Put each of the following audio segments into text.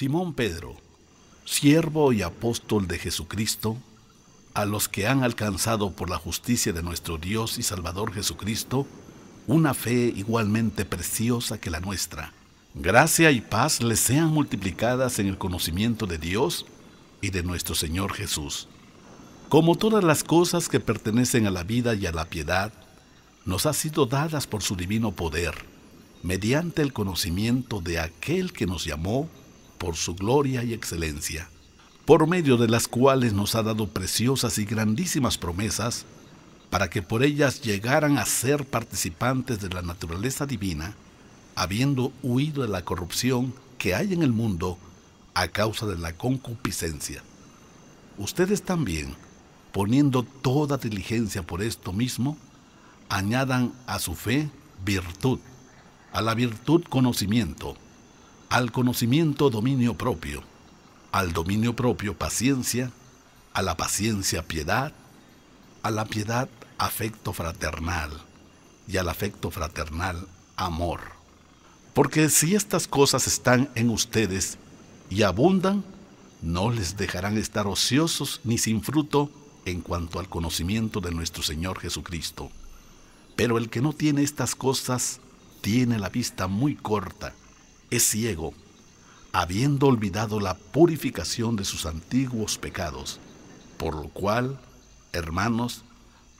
Simón Pedro, siervo y apóstol de Jesucristo, a los que han alcanzado por la justicia de nuestro Dios y Salvador Jesucristo, una fe igualmente preciosa que la nuestra. Gracia y paz les sean multiplicadas en el conocimiento de Dios y de nuestro Señor Jesús. Como todas las cosas que pertenecen a la vida y a la piedad, nos ha sido dadas por su divino poder, mediante el conocimiento de aquel que nos llamó por su gloria y excelencia, por medio de las cuales nos ha dado preciosas y grandísimas promesas, para que por ellas llegaran a ser participantes de la naturaleza divina, habiendo huido de la corrupción que hay en el mundo a causa de la concupiscencia. Ustedes también, poniendo toda diligencia por esto mismo, añadan a su fe virtud, a la virtud conocimiento, al conocimiento dominio propio, al dominio propio paciencia, a la paciencia piedad, a la piedad afecto fraternal y al afecto fraternal amor. Porque si estas cosas están en ustedes y abundan, no les dejarán estar ociosos ni sin fruto en cuanto al conocimiento de nuestro Señor Jesucristo. Pero el que no tiene estas cosas tiene la vista muy corta es ciego, habiendo olvidado la purificación de sus antiguos pecados, por lo cual, hermanos,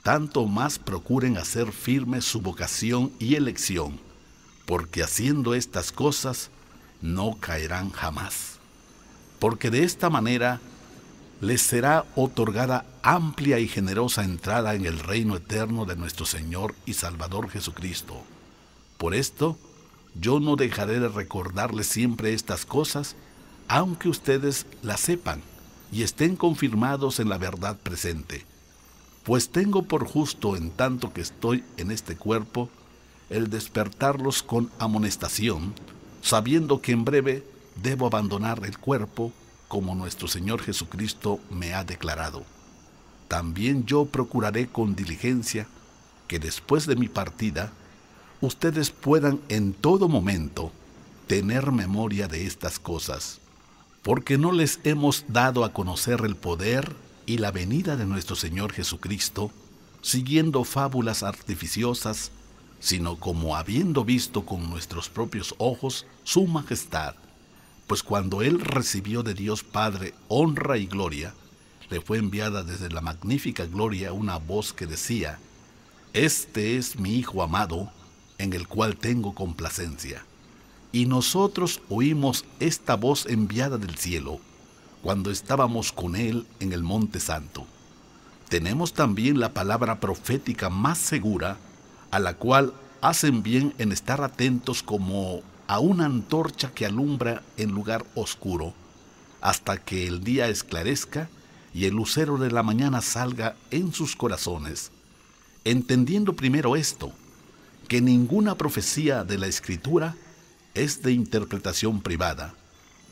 tanto más procuren hacer firme su vocación y elección, porque haciendo estas cosas no caerán jamás. Porque de esta manera les será otorgada amplia y generosa entrada en el reino eterno de nuestro Señor y Salvador Jesucristo. Por esto, yo no dejaré de recordarles siempre estas cosas, aunque ustedes las sepan y estén confirmados en la verdad presente. Pues tengo por justo, en tanto que estoy en este cuerpo, el despertarlos con amonestación, sabiendo que en breve debo abandonar el cuerpo, como nuestro Señor Jesucristo me ha declarado. También yo procuraré con diligencia que después de mi partida, ustedes puedan en todo momento tener memoria de estas cosas, porque no les hemos dado a conocer el poder y la venida de nuestro Señor Jesucristo, siguiendo fábulas artificiosas, sino como habiendo visto con nuestros propios ojos su majestad, pues cuando Él recibió de Dios Padre honra y gloria, le fue enviada desde la magnífica gloria una voz que decía, Este es mi Hijo amado, en el cual tengo complacencia. Y nosotros oímos esta voz enviada del cielo, cuando estábamos con él en el monte santo. Tenemos también la palabra profética más segura, a la cual hacen bien en estar atentos como a una antorcha que alumbra en lugar oscuro, hasta que el día esclarezca y el lucero de la mañana salga en sus corazones, entendiendo primero esto, que ninguna profecía de la Escritura es de interpretación privada,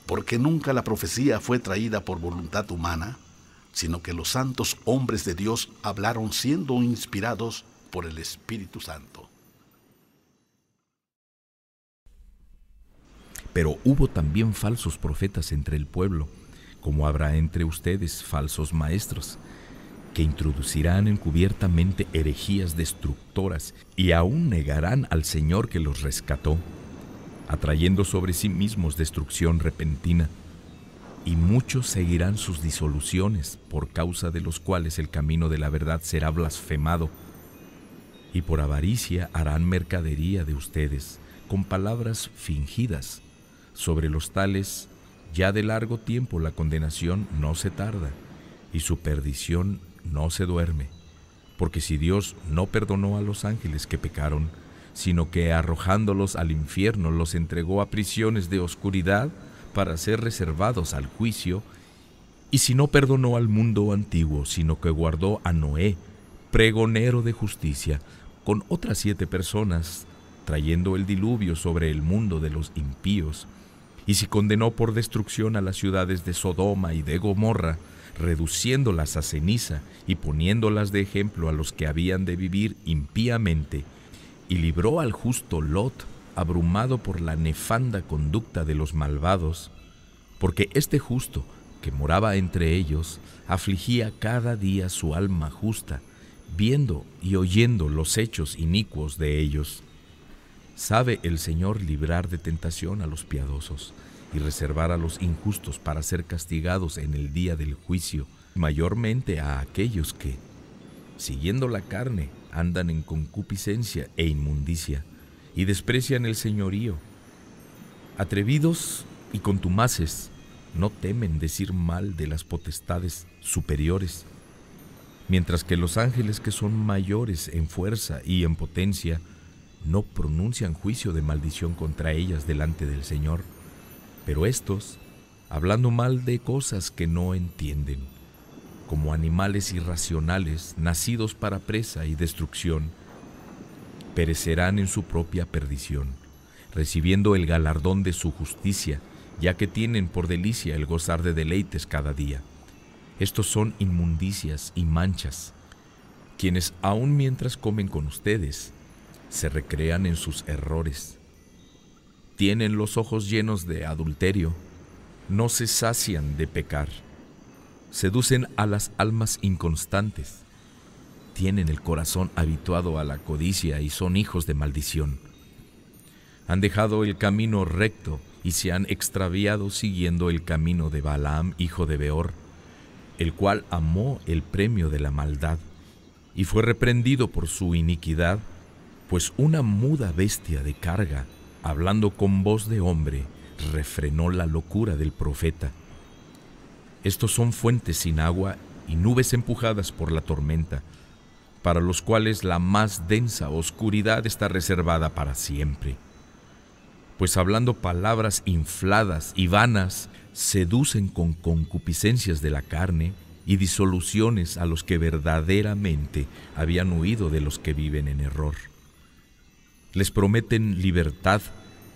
porque nunca la profecía fue traída por voluntad humana, sino que los santos hombres de Dios hablaron siendo inspirados por el Espíritu Santo. Pero hubo también falsos profetas entre el pueblo, como habrá entre ustedes falsos maestros que introducirán encubiertamente herejías destructoras y aún negarán al Señor que los rescató, atrayendo sobre sí mismos destrucción repentina. Y muchos seguirán sus disoluciones, por causa de los cuales el camino de la verdad será blasfemado. Y por avaricia harán mercadería de ustedes, con palabras fingidas. Sobre los tales, ya de largo tiempo la condenación no se tarda, y su perdición no se duerme, porque si Dios no perdonó a los ángeles que pecaron, sino que arrojándolos al infierno los entregó a prisiones de oscuridad para ser reservados al juicio, y si no perdonó al mundo antiguo, sino que guardó a Noé, pregonero de justicia, con otras siete personas, trayendo el diluvio sobre el mundo de los impíos, y si condenó por destrucción a las ciudades de Sodoma y de Gomorra, reduciéndolas a ceniza y poniéndolas de ejemplo a los que habían de vivir impíamente, y libró al justo Lot, abrumado por la nefanda conducta de los malvados, porque este justo, que moraba entre ellos, afligía cada día su alma justa, viendo y oyendo los hechos inicuos de ellos. Sabe el Señor librar de tentación a los piadosos, y reservar a los injustos para ser castigados en el día del juicio, mayormente a aquellos que, siguiendo la carne, andan en concupiscencia e inmundicia y desprecian el señorío. Atrevidos y contumaces, no temen decir mal de las potestades superiores, mientras que los ángeles que son mayores en fuerza y en potencia, no pronuncian juicio de maldición contra ellas delante del Señor. Pero estos, hablando mal de cosas que no entienden, como animales irracionales nacidos para presa y destrucción, perecerán en su propia perdición, recibiendo el galardón de su justicia, ya que tienen por delicia el gozar de deleites cada día. Estos son inmundicias y manchas, quienes aun mientras comen con ustedes, se recrean en sus errores tienen los ojos llenos de adulterio, no se sacian de pecar, seducen a las almas inconstantes, tienen el corazón habituado a la codicia y son hijos de maldición. Han dejado el camino recto y se han extraviado siguiendo el camino de Balaam, hijo de Beor, el cual amó el premio de la maldad y fue reprendido por su iniquidad, pues una muda bestia de carga hablando con voz de hombre, refrenó la locura del profeta. Estos son fuentes sin agua y nubes empujadas por la tormenta, para los cuales la más densa oscuridad está reservada para siempre. Pues hablando palabras infladas y vanas, seducen con concupiscencias de la carne y disoluciones a los que verdaderamente habían huido de los que viven en error les prometen libertad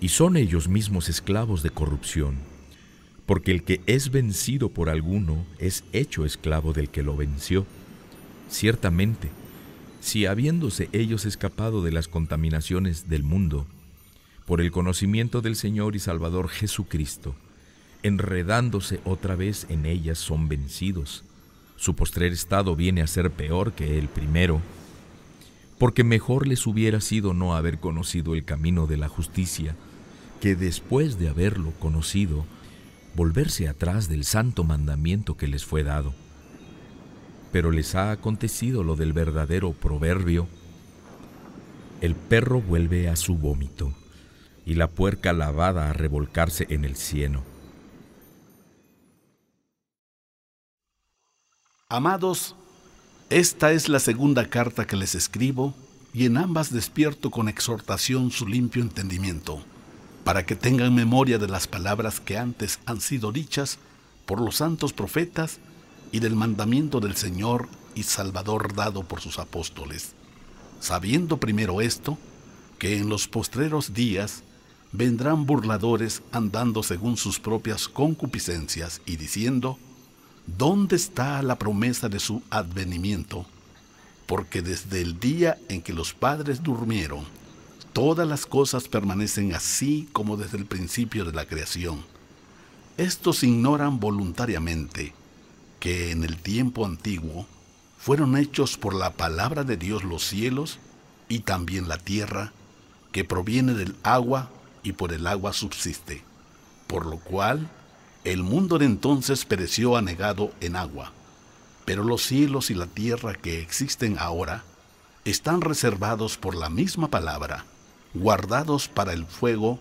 y son ellos mismos esclavos de corrupción, porque el que es vencido por alguno es hecho esclavo del que lo venció. Ciertamente, si habiéndose ellos escapado de las contaminaciones del mundo, por el conocimiento del Señor y Salvador Jesucristo, enredándose otra vez en ellas son vencidos. Su postrer estado viene a ser peor que el primero, porque mejor les hubiera sido no haber conocido el camino de la justicia, que después de haberlo conocido, volverse atrás del santo mandamiento que les fue dado. Pero les ha acontecido lo del verdadero proverbio, el perro vuelve a su vómito y la puerca lavada a revolcarse en el cieno. Amados, esta es la segunda carta que les escribo y en ambas despierto con exhortación su limpio entendimiento, para que tengan memoria de las palabras que antes han sido dichas por los santos profetas y del mandamiento del Señor y Salvador dado por sus apóstoles, sabiendo primero esto, que en los postreros días vendrán burladores andando según sus propias concupiscencias y diciendo, ¿Dónde está la promesa de su advenimiento? Porque desde el día en que los padres durmieron, todas las cosas permanecen así como desde el principio de la creación. Estos ignoran voluntariamente que en el tiempo antiguo fueron hechos por la palabra de Dios los cielos y también la tierra, que proviene del agua y por el agua subsiste, por lo cual el mundo de entonces pereció anegado en agua, pero los cielos y la tierra que existen ahora están reservados por la misma palabra, guardados para el fuego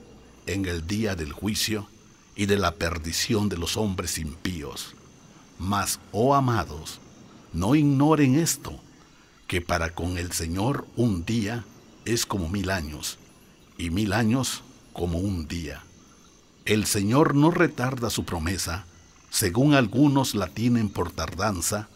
en el día del juicio y de la perdición de los hombres impíos. Mas, oh amados, no ignoren esto, que para con el Señor un día es como mil años, y mil años como un día. El Señor no retarda su promesa, según algunos la tienen por tardanza,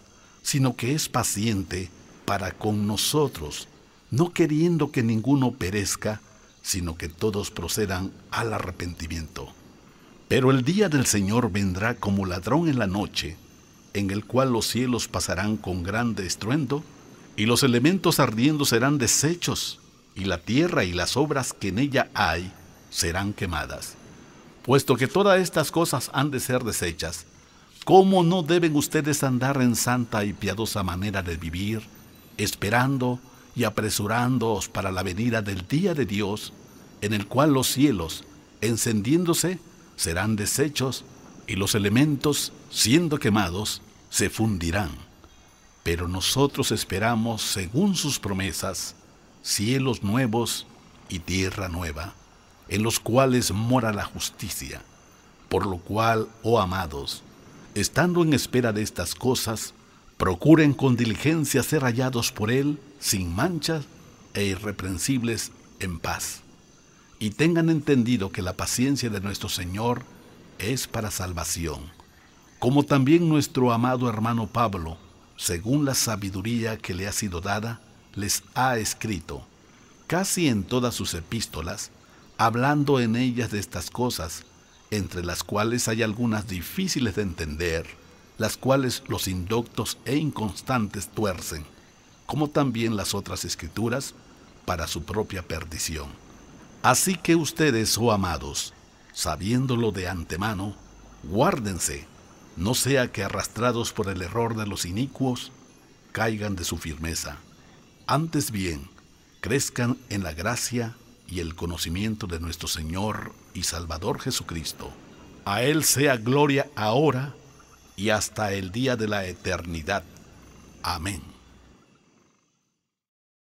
sino que es paciente para con nosotros, no queriendo que ninguno perezca, sino que todos procedan al arrepentimiento. Pero el día del Señor vendrá como ladrón en la noche, en el cual los cielos pasarán con grande estruendo, y los elementos ardiendo serán deshechos, y la tierra y las obras que en ella hay serán quemadas. Puesto que todas estas cosas han de ser desechas, ¿cómo no deben ustedes andar en santa y piadosa manera de vivir, esperando y apresurándoos para la venida del día de Dios, en el cual los cielos, encendiéndose, serán deshechos y los elementos, siendo quemados, se fundirán? Pero nosotros esperamos, según sus promesas, cielos nuevos y tierra nueva en los cuales mora la justicia. Por lo cual, oh amados, estando en espera de estas cosas, procuren con diligencia ser hallados por Él sin manchas e irreprensibles en paz. Y tengan entendido que la paciencia de nuestro Señor es para salvación, como también nuestro amado hermano Pablo, según la sabiduría que le ha sido dada, les ha escrito, casi en todas sus epístolas, hablando en ellas de estas cosas, entre las cuales hay algunas difíciles de entender, las cuales los indoctos e inconstantes tuercen, como también las otras escrituras, para su propia perdición. Así que ustedes, oh amados, sabiéndolo de antemano, guárdense, no sea que arrastrados por el error de los inicuos, caigan de su firmeza. Antes bien, crezcan en la gracia y el conocimiento de nuestro Señor y Salvador Jesucristo. A Él sea gloria ahora y hasta el día de la eternidad. Amén.